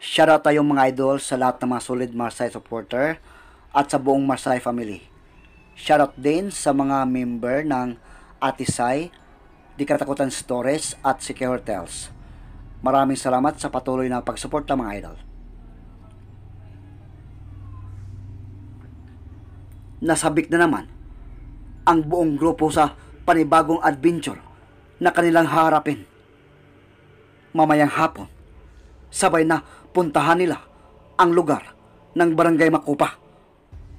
Shoutout tayong mga idol sa lahat ng mga solid Marsai supporter at sa buong Marsai family. Shoutout din sa mga member ng Atisay, Di Stores at Sike Hotels. Maraming salamat sa patuloy na pagsuporta mga idol. Nasabik na naman ang buong grupo sa panibagong adventure na kanilang harapin mamayang hapon sabay na puntahan nila ang lugar ng Barangay Makupa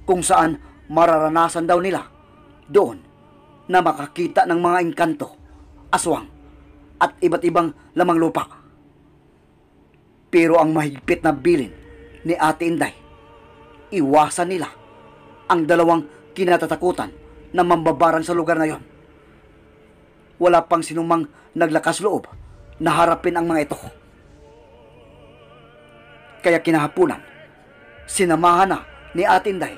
kung saan mararanasan daw nila doon na makakita ng mga engkanto, aswang at iba't ibang lamang lupa. Pero ang mahigpit na bilin ni Ate Inday, iwasan nila ang dalawang kinatatakutan na mambabarang sa lugar na yon. Wala pang sinumang naglakas loob na harapin ang mga ito kaya kinahapunan, sinamahan na ni Atinday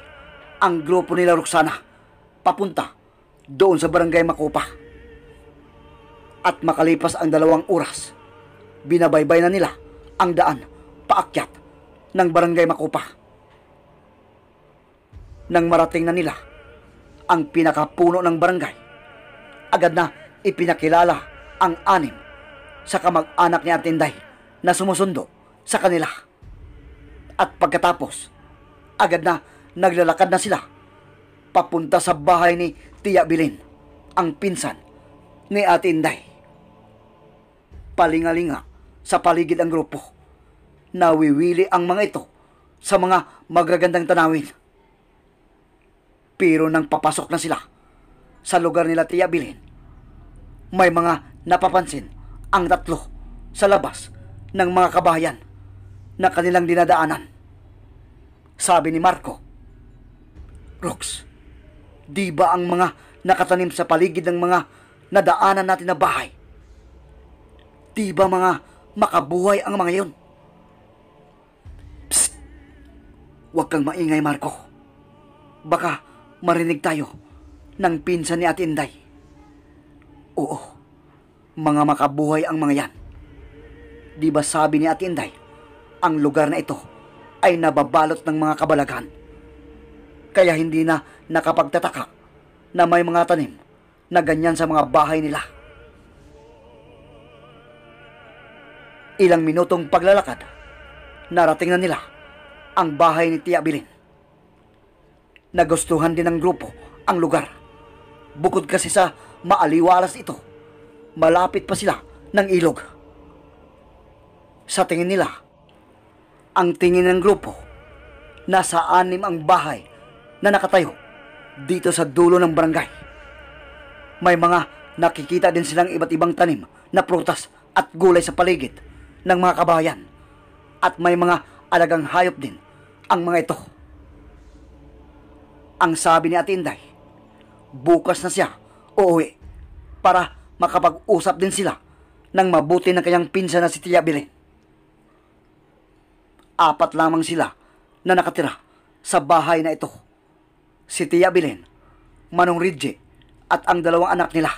ang grupo nila Roxana papunta doon sa barangay Makupa. At makalipas ang dalawang oras, binabaybay na nila ang daan paakyat ng barangay Makupa. Nang marating na nila ang pinakapuno ng barangay, agad na ipinakilala ang anim sa kamag-anak ni Atinday na sumusundo sa kanila. At pagkatapos, agad na naglalakad na sila papunta sa bahay ni Tia Bilin, ang pinsan ni Ate Inday. Palingalinga sa paligid ang grupo. Nawiwili ang mga ito sa mga magagandang tanawin. Pero nang papasok na sila sa lugar nila Tia Bilin, may mga napapansin ang tatlo sa labas ng mga kabayan na kanilang dinadaanan. Sabi ni Marco, Rox, di ba ang mga nakatanim sa paligid ng mga nadaanan natin na bahay? Di ba mga makabuhay ang mga yon? Psst! Huwag kang maingay, Marco. Baka marinig tayo ng pinsan ni Ate Inday. Oo, mga makabuhay ang mga yan. Di ba sabi ni Ate Inday, ang lugar na ito ay nababalot ng mga kabalagan. Kaya hindi na nakapagtataka na may mga tanim na ganyan sa mga bahay nila. Ilang minutong paglalakad, narating na nila ang bahay ni Tia Bilin. Nagustuhan din ng grupo ang lugar. Bukod kasi sa maaliwalas ito, malapit pa sila ng ilog. Sa tingin nila, ang tingin ng grupo, nasa anim ang bahay na nakatayo dito sa dulo ng barangay. May mga nakikita din silang iba't ibang tanim na prutas at gulay sa paligid ng mga kabayan. At may mga alagang hayop din ang mga ito. Ang sabi ni Atinday, bukas na siya uuwi para makapag-usap din sila ng mabuti ng kanyang pinsa na si Tia Bilen. Apat lamang sila na nakatira sa bahay na ito. Si Tia Bilen, Manong Ridje at ang dalawang anak nila.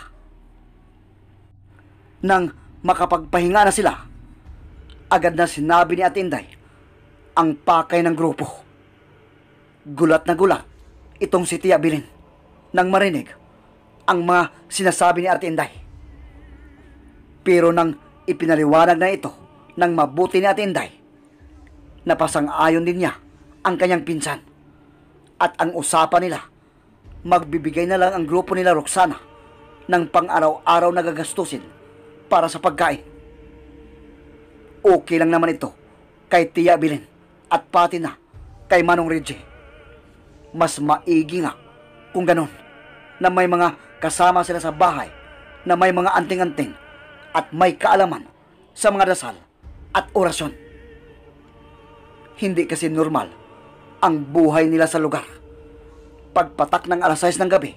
Nang makapagpahinga na sila, agad na sinabi ni Ate Inday ang pakay ng grupo. Gulat na gulat itong si Tia Bilen nang marinig ang mga sinasabi ni Ate Inday. Pero nang ipinaliwanag na ito ng mabuti ni Ate Inday, Napasang-ayon din niya ang kanyang pinsan. At ang usapan nila, magbibigay na lang ang grupo nila Roxana ng pang-araw-araw na gagastusin para sa pagkain. Okay lang naman ito kay Tia Bilin at pati na kay Manong Reggie. Mas maigi nga kung ganon na may mga kasama sila sa bahay na may mga anting-anting at may kaalaman sa mga dasal at orasyon. Hindi kasi normal ang buhay nila sa lugar. Pagpatak ng alas 6 ng gabi,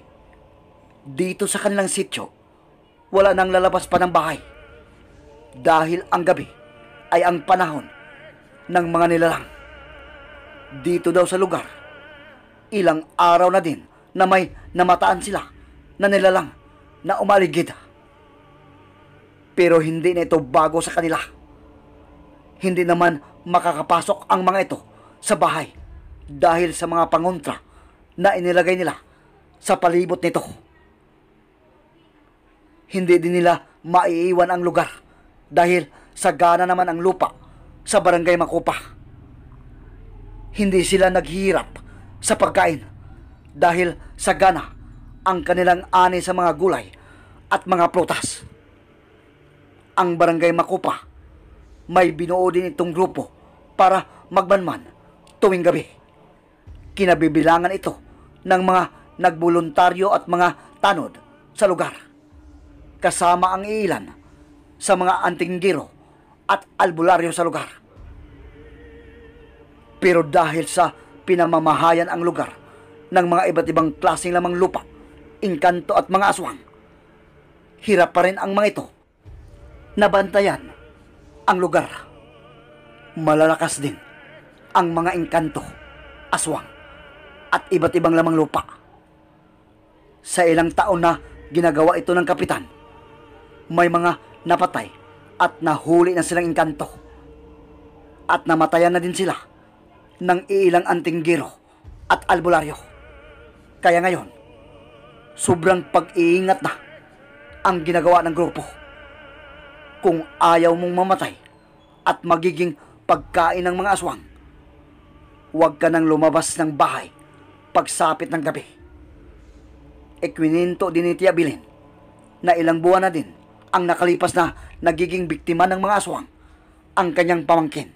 dito sa kanilang sityo, wala nang lalabas pa ng bahay. Dahil ang gabi ay ang panahon ng mga nilalang. Dito daw sa lugar, ilang araw na din na may namataan sila na nilalang na umaligid. Pero hindi na ito bago sa kanila. Hindi naman makakapasok ang mga ito sa bahay dahil sa mga pangontra na inilagay nila sa palibot nito. Hindi din nila maiiwan ang lugar dahil sagana naman ang lupa sa barangay Makupa. Hindi sila naghihirap sa pagkain dahil sagana ang kanilang ani sa mga gulay at mga prutas. Ang barangay Makupa may binuo din itong grupo para magmanman tuwing gabi. Kinabibilangan ito ng mga nagboluntaryo at mga tanod sa lugar. Kasama ang ilan sa mga antinggiro at albularyo sa lugar. Pero dahil sa pinamamahayan ang lugar ng mga iba't ibang klaseng lamang lupa, inkanto at mga aswang, hirap pa rin ang mga ito nabantayan ang lugar Malalakas din ang mga engkanto, aswang, at iba't ibang lamang lupa. Sa ilang taon na ginagawa ito ng kapitan, may mga napatay at nahuli na silang engkanto. At namatayan na din sila ng iilang giro at albularyo. Kaya ngayon, sobrang pag-iingat na ang ginagawa ng grupo. Kung ayaw mong mamatay at magiging pagkain ng mga aswang. Huwag ka nang lumabas ng bahay pagsapit ng gabi. Ekwininto din ni Tia na ilang buwan na din ang nakalipas na nagiging biktima ng mga aswang ang kanyang pamangkin.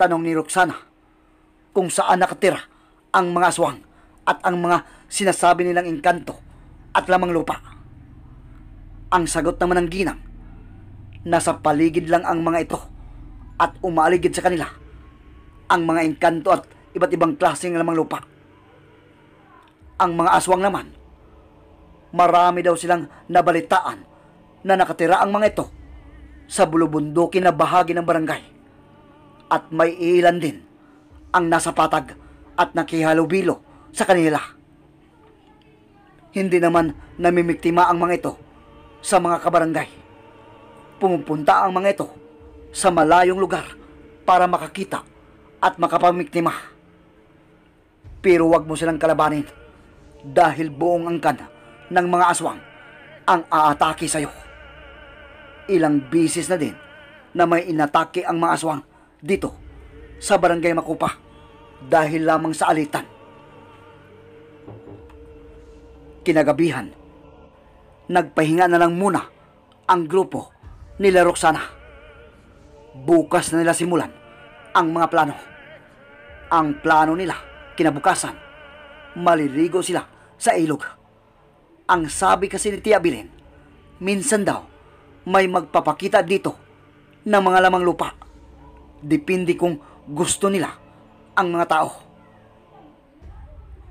Tanong ni Roxana kung saan nakatira ang mga aswang at ang mga sinasabi nilang inkanto at lamang lupa. Ang sagot naman ng ginang, nasa paligid lang ang mga ito at umaligid sa kanila ang mga engkanto at iba't ibang klase ng lamang lupa. Ang mga aswang naman, marami daw silang nabalitaan na nakatira ang mga ito sa bulubundukin na bahagi ng barangay. At may ilan din ang nasa patag at nakihalubilo sa kanila. Hindi naman namimiktima ang mga ito sa mga kabarangay. Pumupunta ang mga ito sa malayong lugar para makakita at makapamiktima. Pero huwag mo silang kalabanin dahil buong angkan ng mga aswang ang aatake sa iyo. Ilang bisis na din na may inatake ang mga aswang dito sa barangay Makupa dahil lamang sa alitan. Kinagabihan, nagpahinga na lang muna ang grupo nila Roxana bukas na nila simulan ang mga plano. Ang plano nila kinabukasan, maliligo sila sa ilog. Ang sabi kasi ni Tia Bilin, minsan daw may magpapakita dito ng mga lamang lupa. Depende kung gusto nila ang mga tao.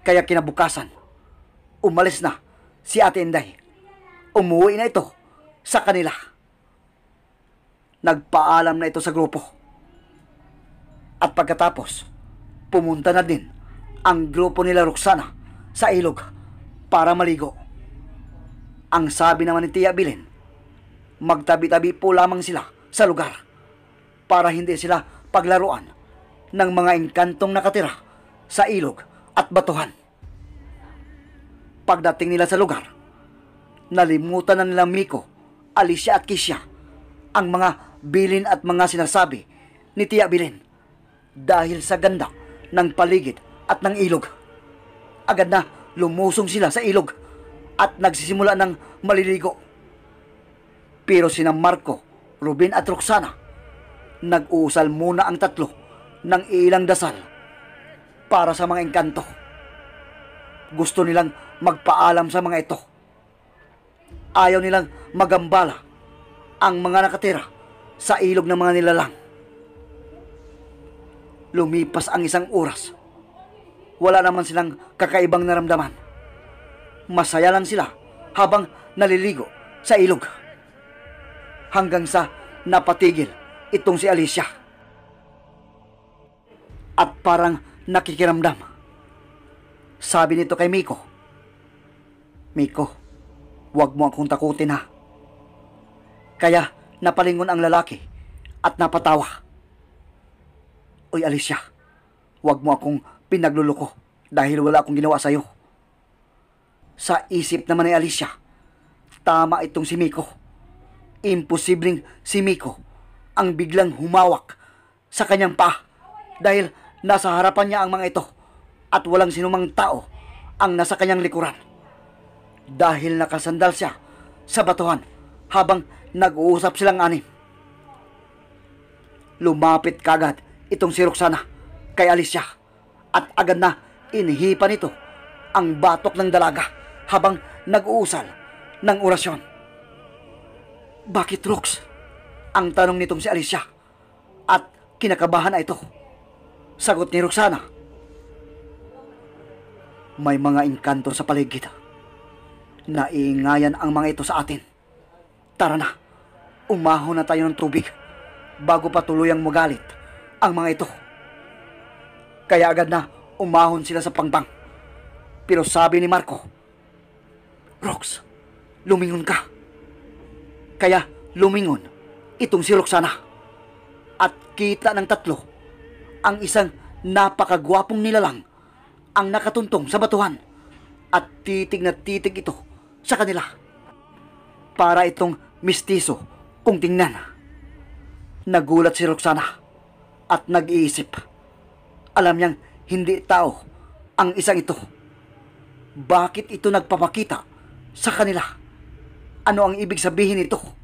Kaya kinabukasan, umalis na si Ate Inday. Umuwi na ito sa kanila nagpaalam na ito sa grupo. At pagkatapos, pumunta na din ang grupo nila Roxana sa ilog para maligo. Ang sabi naman ni Tia Bilin, magtabi-tabi po lamang sila sa lugar para hindi sila paglaruan ng mga engkantong nakatira sa ilog at batuhan. Pagdating nila sa lugar, nalimutan na nila Miko, Alicia at Kisha ang mga Bilin at mga sinasabi ni Tia Bilin dahil sa ganda ng paligid at ng ilog. Agad na lumusong sila sa ilog at nagsisimula ng maliligo. Pero sina Marco, Ruben at Roxana nag-uusal muna ang tatlo ng ilang dasal para sa mga engkanto. Gusto nilang magpaalam sa mga ito. Ayaw nilang magambala ang mga nakatira sa ilog ng mga nilalang. Lumipas ang isang oras. Wala naman silang kakaibang naramdaman. Masaya lang sila habang naliligo sa ilog. Hanggang sa napatigil itong si Alicia. At parang nakikiramdam. Sabi nito kay Miko, Miko, huwag mo akong takutin ha. Kaya Napalingon ang lalaki at napatawa. Uy, Alicia, huwag mo akong pinagluloko dahil wala akong ginawa sa'yo. Sa isip naman ni Alicia, tama itong si Miko. Imposibleng si Miko ang biglang humawak sa kanyang paa dahil nasa harapan niya ang mga ito at walang sinumang tao ang nasa kanyang likuran. Dahil nakasandal siya sa batuhan habang Nag-uusap silang anim. Lumapit kagad itong si Roxana kay Alicia at agad na inihipa ito ang batok ng dalaga habang nag-uusal ng orasyon. Bakit Rox? Ang tanong nitong si Alicia at kinakabahan na ito. Sagot ni Roxana. May mga inkanto sa paligid. Naiingayan ang mga ito sa atin. Tara na, umaho na tayo ng tubig bago patuloy ang magalit ang mga ito. Kaya agad na umahon sila sa pangbang. Pero sabi ni Marco, Rox, lumingon ka. Kaya lumingon itong si Roxana. At kita ng tatlo ang isang napakagwapong nilalang ang nakatuntong sa batuhan at titig na titig ito sa kanila. Para itong mistiso kung tingnan. Nagulat si Roxana at nag-iisip. Alam niyang hindi tao ang isang ito. Bakit ito nagpapakita sa kanila? Ano ang ibig sabihin nito?